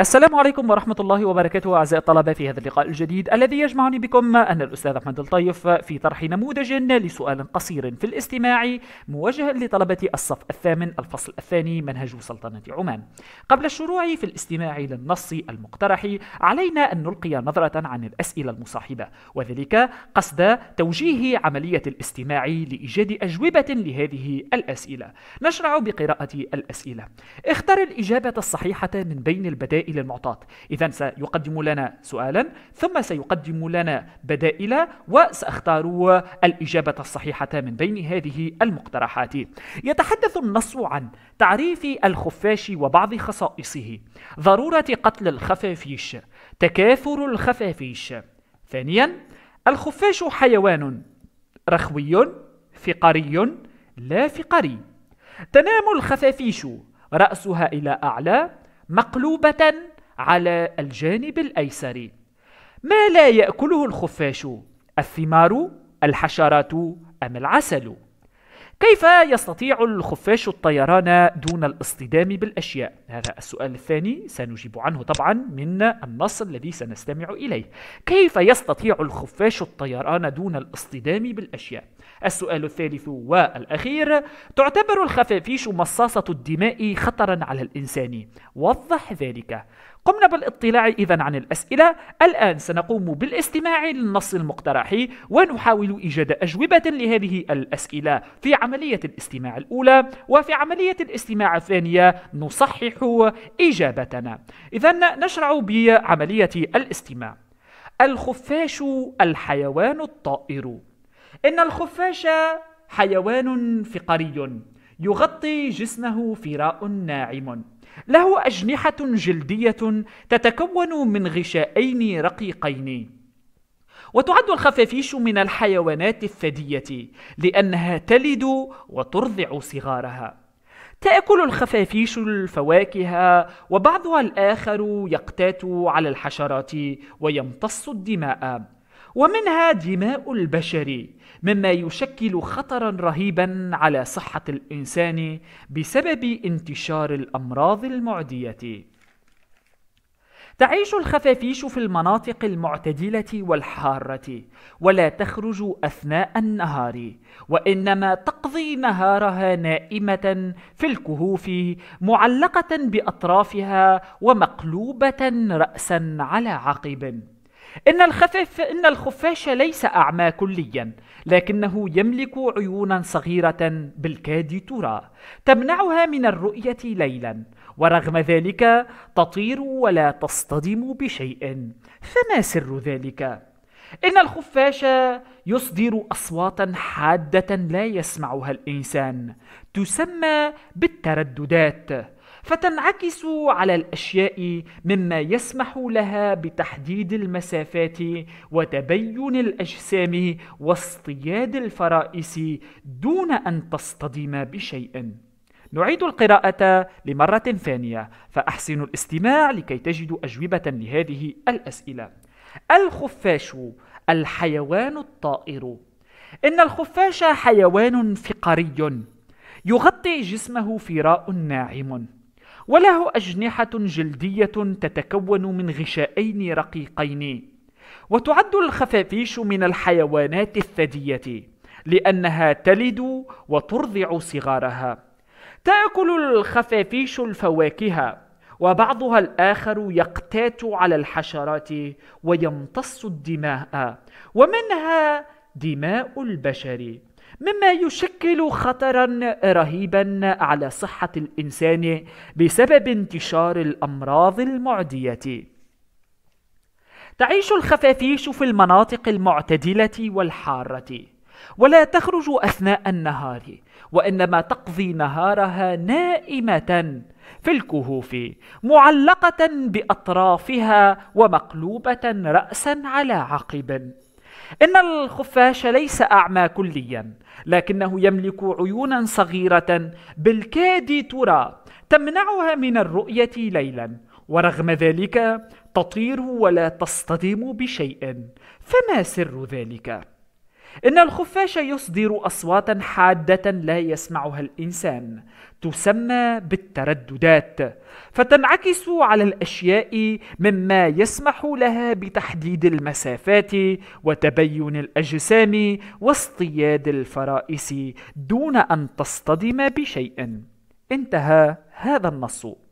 السلام عليكم ورحمة الله وبركاته أعزائي الطلبة في هذا اللقاء الجديد الذي يجمعني بكم أنا الأستاذ أحمد الطيف في طرح نموذج لسؤال قصير في الاستماع موجه لطلبة الصف الثامن الفصل الثاني منهج سلطنة عمان قبل الشروع في الاستماع للنص المقترح علينا أن نلقي نظرة عن الأسئلة المصاحبة وذلك قصد توجيه عملية الاستماع لإيجاد أجوبة لهذه الأسئلة نشرع بقراءة الأسئلة اختر الإجابة الصحيحة من بين البدائل البدائل المعطاة إذا سيقدم لنا سؤالا ثم سيقدم لنا بدائل وسأختار الإجابة الصحيحة من بين هذه المقترحات يتحدث النص عن تعريف الخفاش وبعض خصائصه ضرورة قتل الخفافيش تكاثر الخفافيش ثانيا الخفاش حيوان رخوي فقري لا فقري تنام الخفافيش رأسها إلى أعلى مقلوبة على الجانب الأيسر ما لا يأكله الخفاش الثمار الحشرات أم العسل كيف يستطيع الخفاش الطيران دون الاصطدام بالأشياء؟ هذا السؤال الثاني سنجيب عنه طبعا من النص الذي سنستمع إليه كيف يستطيع الخفاش الطيران دون الاصطدام بالأشياء؟ السؤال الثالث والأخير تعتبر الخفافيش مصاصة الدماء خطرا على الإنسان وضح ذلك قمنا بالاطلاع إذا عن الأسئلة الآن سنقوم بالاستماع للنص المقترح ونحاول إيجاد أجوبة لهذه الأسئلة في عملية الاستماع الأولى وفي عملية الاستماع الثانية نصحح إجابتنا إذا نشرع بعملية الاستماع الخفاش الحيوان الطائر إن الخفاش حيوان فقري يغطي جسمه فراء ناعم له أجنحة جلدية تتكون من غشائين رقيقين وتعد الخفافيش من الحيوانات الثدية لأنها تلد وترضع صغارها تأكل الخفافيش الفواكه وبعضها الآخر يقتات على الحشرات ويمتص الدماء ومنها دماء البشر مما يشكل خطرا رهيبا على صحة الإنسان بسبب انتشار الأمراض المعدية تعيش الخفافيش في المناطق المعتدلة والحارة ولا تخرج أثناء النهار وإنما تقضي نهارها نائمة في الكهوف معلقة بأطرافها ومقلوبة رأسا على عقب إن, الخفف إن الخفاش ليس أعمى كليا لكنه يملك عيونا صغيرة بالكاد ترى تمنعها من الرؤية ليلا ورغم ذلك تطير ولا تصطدم بشيء فما سر ذلك؟ إن الخفاش يصدر أصواتا حادة لا يسمعها الإنسان تسمى بالترددات فتنعكس على الاشياء مما يسمح لها بتحديد المسافات وتبين الاجسام واصطياد الفرائس دون ان تصطدم بشيء نعيد القراءة لمرة ثانية فأحسنوا الاستماع لكي تجدوا أجوبة لهذه الأسئلة الخفاش الحيوان الطائر إن الخفاش حيوان فقري يغطي جسمه فراء ناعم وله أجنحة جلدية تتكون من غشائين رقيقين وتعد الخفافيش من الحيوانات الثدية لأنها تلد وترضع صغارها تأكل الخفافيش الفواكه وبعضها الآخر يقتات على الحشرات ويمتص الدماء ومنها دماء البشر مما يشكل خطرا رهيبا على صحة الإنسان بسبب انتشار الأمراض المعدية تعيش الخفافيش في المناطق المعتدلة والحارة ولا تخرج أثناء النهار وإنما تقضي نهارها نائمة في الكهوف معلقة بأطرافها ومقلوبة رأسا على عقب إن الخفاش ليس أعمى كليا لكنه يملك عيونا صغيرة بالكاد ترى تمنعها من الرؤية ليلا ورغم ذلك تطير ولا تصطدم بشيء فما سر ذلك؟ إن الخفاش يصدر أصواتا حادة لا يسمعها الإنسان تسمى بالترددات فتنعكس على الأشياء مما يسمح لها بتحديد المسافات وتبين الأجسام واصطياد الفرائس دون أن تصطدم بشيء انتهى هذا النص